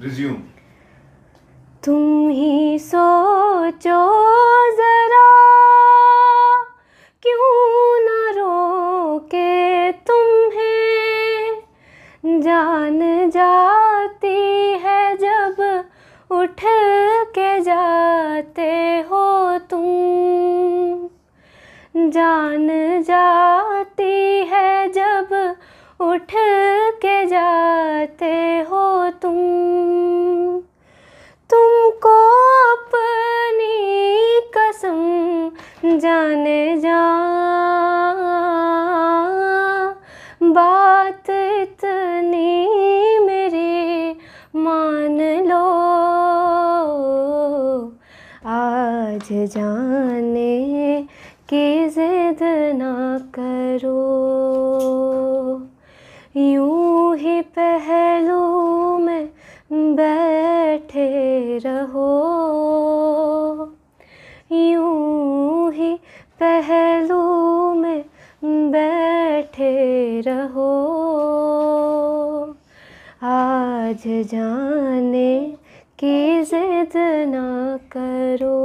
resume तुम ही सोचो जरा क्यों न रोके तुम्हें जान जाती है जब उठ के जाते हो तुम जान जाती है जब उठ के जाते जाने जा बात इतनी मेरी मान लो आज जाने की जिद ना करो यूं ही पहलू में बैठे रहो यूं पहलू में बैठे रहो आज जाने की जिद ना करो